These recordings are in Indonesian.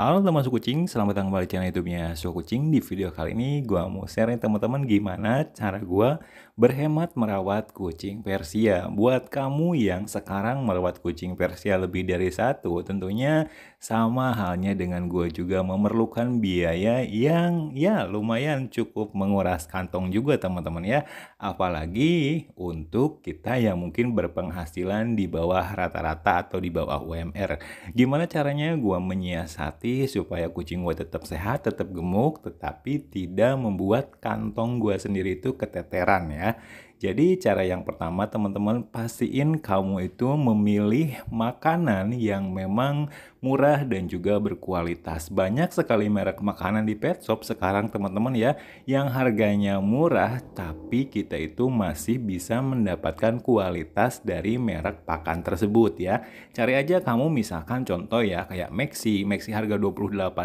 Halo teman suku kucing, selamat datang kembali di channel YouTube-nya Suku Kucing. Di video kali ini gue mau share teman-teman gimana cara gue berhemat merawat kucing Persia. Buat kamu yang sekarang merawat kucing Persia lebih dari satu, tentunya sama halnya dengan gue juga memerlukan biaya yang ya lumayan cukup menguras kantong juga teman-teman ya. Apalagi untuk kita yang mungkin berpenghasilan di bawah rata-rata atau di bawah UMR. Gimana caranya gue menyiasati tapi supaya kucing gue tetap sehat, tetap gemuk, tetapi tidak membuat kantong gue sendiri itu keteteran ya. Jadi cara yang pertama teman-teman pastiin kamu itu memilih makanan yang memang murah dan juga berkualitas. Banyak sekali merek makanan di pet shop sekarang teman-teman ya yang harganya murah tapi kita itu masih bisa mendapatkan kualitas dari merek pakan tersebut ya. Cari aja kamu misalkan contoh ya kayak Maxi, Maxi harga 28.000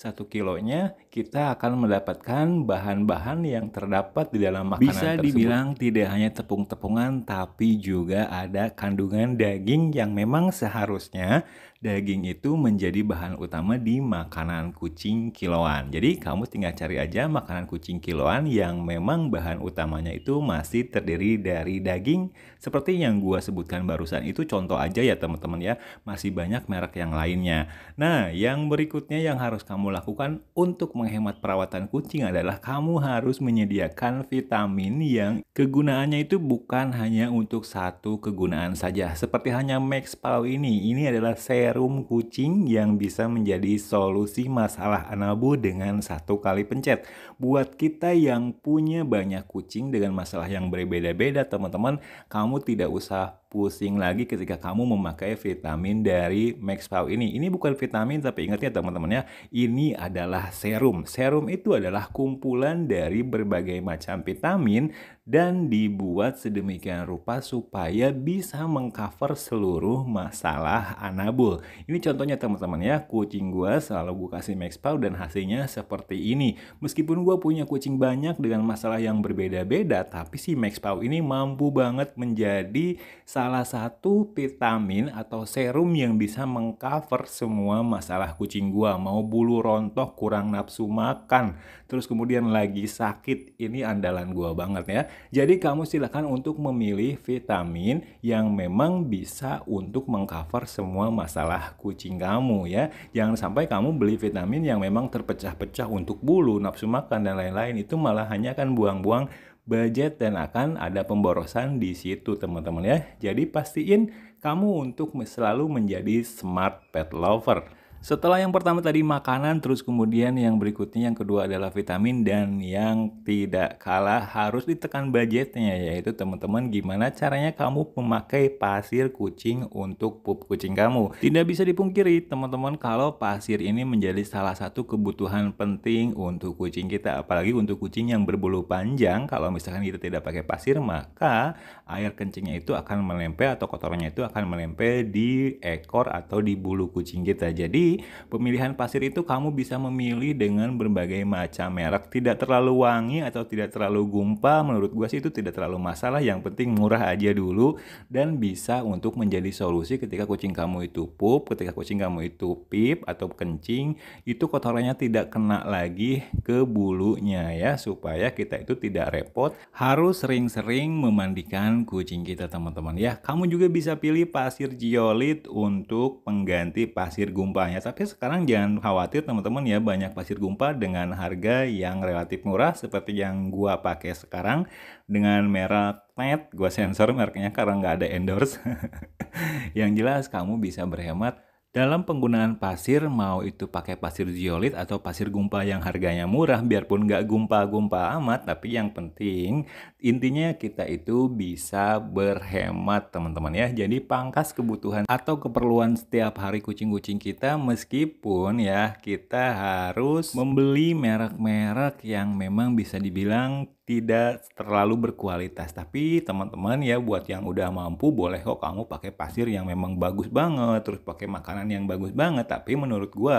satu kilonya kita akan mendapatkan bahan-bahan yang terdapat di dalam makanan bisa tersebut. Dibilang yang tidak hanya tepung-tepungan tapi juga ada kandungan daging yang memang seharusnya daging itu menjadi bahan utama di makanan kucing kiloan. Jadi kamu tinggal cari aja makanan kucing kiloan yang memang bahan utamanya itu masih terdiri dari daging. Seperti yang gua sebutkan barusan itu contoh aja ya teman-teman ya. Masih banyak merek yang lainnya. Nah, yang berikutnya yang harus kamu lakukan untuk menghemat perawatan kucing adalah kamu harus menyediakan vitamin yang Kegunaannya itu bukan hanya untuk satu kegunaan saja, seperti hanya Max Pau ini. Ini adalah serum kucing yang bisa menjadi solusi masalah anabu dengan satu kali pencet. Buat kita yang punya banyak kucing dengan masalah yang berbeda-beda, teman-teman, kamu tidak usah pusing lagi ketika kamu memakai vitamin dari Pau ini. Ini bukan vitamin tapi ingat ya teman-teman ya, ini adalah serum. Serum itu adalah kumpulan dari berbagai macam vitamin dan dibuat sedemikian rupa supaya bisa mengcover seluruh masalah anabul. Ini contohnya teman-teman ya, kucing gua selalu gua kasih Maxpau dan hasilnya seperti ini. Meskipun gua punya kucing banyak dengan masalah yang berbeda-beda, tapi si Maxpau ini mampu banget menjadi salah satu vitamin atau serum yang bisa mengcover semua masalah kucing gua. Mau bulu rontok, kurang nafsu makan, terus kemudian lagi sakit. Ini andalan gua banget ya. Jadi kamu silahkan untuk memilih vitamin yang memang bisa untuk mengcover semua masalah kucing kamu ya. Jangan sampai kamu beli vitamin yang memang terpecah-pecah untuk bulu, nafsu makan dan lain-lain itu malah hanya akan buang-buang budget dan akan ada pemborosan di situ teman-teman ya. Jadi pastiin kamu untuk selalu menjadi smart pet lover. Setelah yang pertama tadi makanan, terus kemudian yang berikutnya yang kedua adalah vitamin dan yang tidak kalah harus ditekan budgetnya yaitu teman-teman gimana caranya kamu memakai pasir kucing untuk pup kucing kamu. Tidak bisa dipungkiri teman-teman kalau pasir ini menjadi salah satu kebutuhan penting untuk kucing kita apalagi untuk kucing yang berbulu panjang kalau misalkan kita tidak pakai pasir maka air kencingnya itu akan menempel atau kotorannya itu akan menempel di ekor atau di bulu kucing kita. Jadi pemilihan pasir itu kamu bisa memilih dengan berbagai macam merek, tidak terlalu wangi atau tidak terlalu gumpal. Menurut gua sih itu tidak terlalu masalah, yang penting murah aja dulu dan bisa untuk menjadi solusi ketika kucing kamu itu pup, ketika kucing kamu itu pip atau kencing, itu kotorannya tidak kena lagi ke bulunya ya supaya kita itu tidak repot harus sering-sering memandikan kucing kita teman-teman ya. Kamu juga bisa pilih pasir geolit untuk pengganti pasir gumpalnya ya. Tapi sekarang jangan khawatir teman-teman ya banyak pasir gumpa dengan harga yang relatif murah seperti yang gua pakai sekarang dengan merek net gua sensor mereknya karena nggak ada endorse. yang jelas kamu bisa berhemat dalam penggunaan pasir, mau itu pakai pasir zeolit atau pasir gumpa yang harganya murah, biarpun nggak gumpa-gumpa amat, tapi yang penting intinya kita itu bisa berhemat teman-teman ya. Jadi pangkas kebutuhan atau keperluan setiap hari kucing-kucing kita meskipun ya kita harus membeli merek-merek yang memang bisa dibilang tidak terlalu berkualitas. Tapi teman-teman ya buat yang udah mampu boleh kok kamu pakai pasir yang memang bagus banget, terus pakai makanan pekerjaan yang bagus banget tapi menurut gue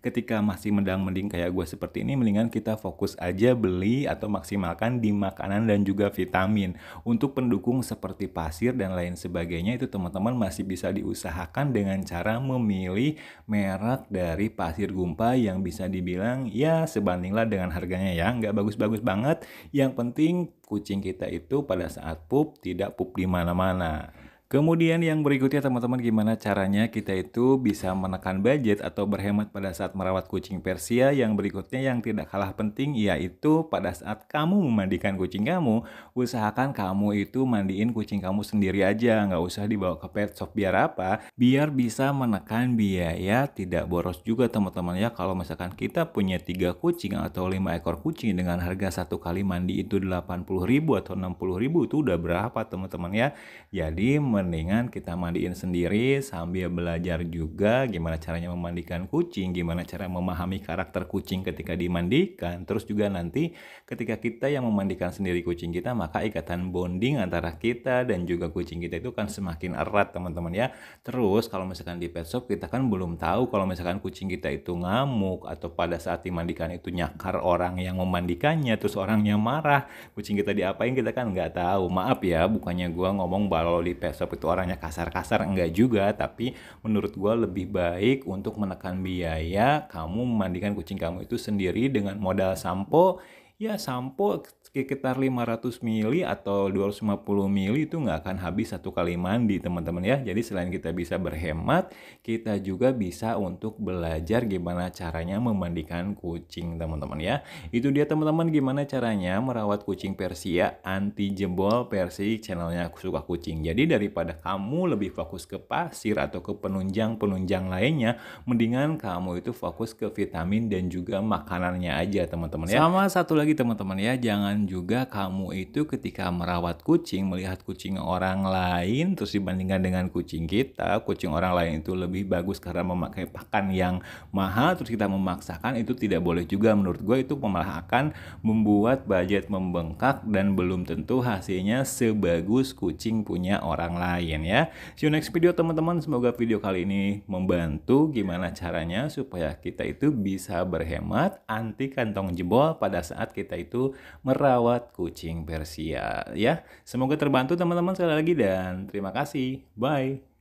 ketika masih mendang mending kayak gue seperti ini mendingan kita fokus aja beli atau maksimalkan di makanan dan juga vitamin untuk pendukung seperti pasir dan lain sebagainya itu teman-teman masih bisa diusahakan dengan cara memilih merek dari pasir gumpa yang bisa dibilang ya sebandinglah dengan harganya ya nggak bagus-bagus banget yang penting kucing kita itu pada saat pup tidak pup di mana-mana. Kemudian yang berikutnya teman-teman gimana caranya kita itu bisa menekan budget atau berhemat pada saat merawat kucing Persia. Yang berikutnya yang tidak kalah penting yaitu pada saat kamu memandikan kucing kamu, usahakan kamu itu mandiin kucing kamu sendiri aja, nggak usah dibawa ke pet shop biar apa, biar bisa menekan biaya tidak boros juga teman-teman ya. Kalau misalkan kita punya tiga kucing atau lima ekor kucing dengan harga satu kali mandi itu puluh ribu atau puluh ribu itu udah berapa teman-teman ya. Jadi mendingan kita mandiin sendiri sambil belajar juga gimana caranya memandikan kucing, gimana cara memahami karakter kucing ketika dimandikan. Terus juga nanti ketika kita yang memandikan sendiri kucing kita, maka ikatan bonding antara kita dan juga kucing kita itu kan semakin erat teman-teman ya. Terus kalau misalkan di pet shop kita kan belum tahu kalau misalkan kucing kita itu ngamuk atau pada saat dimandikan itu nyakar orang yang memandikannya, terus orangnya marah, kucing kita diapain kita kan nggak tahu. Maaf ya, bukannya gua ngomong balol di pet shop tapi itu orangnya kasar-kasar enggak juga tapi menurut gue lebih baik untuk menekan biaya kamu memandikan kucing kamu itu sendiri dengan modal sampo ya sampo sekitar 500 mili atau 250 mili itu nggak akan habis satu kali mandi teman-teman ya. Jadi selain kita bisa berhemat, kita juga bisa untuk belajar gimana caranya memandikan kucing teman-teman ya. Itu dia teman-teman gimana caranya merawat kucing Persia anti jebol versi channelnya aku suka kucing. Jadi daripada kamu lebih fokus ke pasir atau ke penunjang-penunjang lainnya, mendingan kamu itu fokus ke vitamin dan juga makanannya aja teman-teman ya. Sama satu lagi lagi teman-teman ya, jangan juga kamu itu ketika merawat kucing, melihat kucing orang lain terus dibandingkan dengan kucing kita, kucing orang lain itu lebih bagus karena memakai pakan yang mahal terus kita memaksakan itu tidak boleh juga menurut gue itu malah akan membuat budget membengkak dan belum tentu hasilnya sebagus kucing punya orang lain ya. See you next video teman-teman, semoga video kali ini membantu gimana caranya supaya kita itu bisa berhemat anti kantong jebol pada saat kita itu merawat kucing Persia ya. Semoga terbantu teman-teman sekali lagi dan terima kasih. Bye.